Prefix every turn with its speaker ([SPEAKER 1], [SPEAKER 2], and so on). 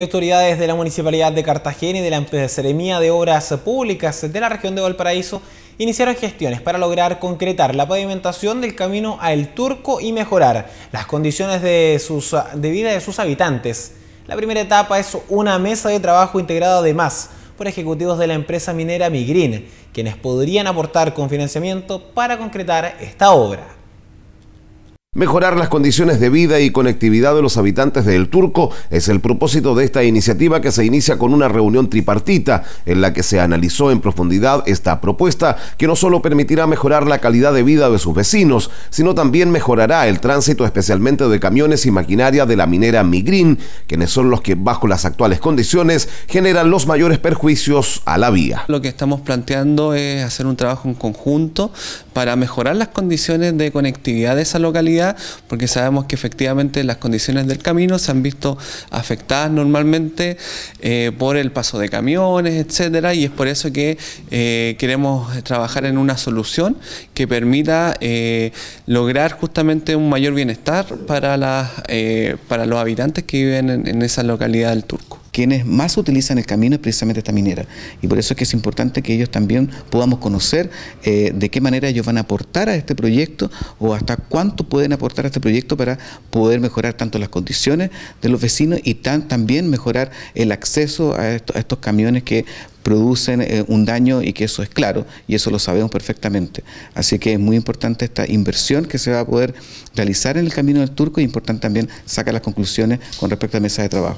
[SPEAKER 1] Autoridades de la Municipalidad de Cartagena y de la Empresa de Obras Públicas de la región de Valparaíso iniciaron gestiones para lograr concretar la pavimentación del camino a El Turco y mejorar las condiciones de, de vida de sus habitantes. La primera etapa es una mesa de trabajo integrada además por ejecutivos de la empresa minera Migrin, quienes podrían aportar con financiamiento para concretar esta obra.
[SPEAKER 2] Mejorar las condiciones de vida y conectividad de los habitantes de El Turco es el propósito de esta iniciativa que se inicia con una reunión tripartita en la que se analizó en profundidad esta propuesta que no solo permitirá mejorar la calidad de vida de sus vecinos, sino también mejorará el tránsito especialmente de camiones y maquinaria de la minera Migrin, quienes son los que bajo las actuales condiciones generan los mayores perjuicios a la vía.
[SPEAKER 3] Lo que estamos planteando es hacer un trabajo en conjunto para mejorar las condiciones de conectividad de esa localidad porque sabemos que efectivamente las condiciones del camino se han visto afectadas normalmente eh, por el paso de camiones, etcétera, y es por eso que eh, queremos trabajar en una solución que permita eh, lograr justamente
[SPEAKER 4] un mayor bienestar para, las, para los habitantes que viven en esa localidad del Turco quienes más utilizan el camino es precisamente esta minera. Y por eso es que es importante que ellos también podamos conocer eh, de qué manera ellos van a aportar a este proyecto o hasta cuánto pueden aportar a este proyecto para poder mejorar tanto las condiciones de los vecinos y también mejorar el acceso a, estos camiones que producen eh, un daño y que eso es claro y eso lo sabemos perfectamente. Así que es muy importante esta inversión que se va a poder realizar en el Camino del Turco y es importante también sacar las conclusiones con respecto a mesa de trabajo.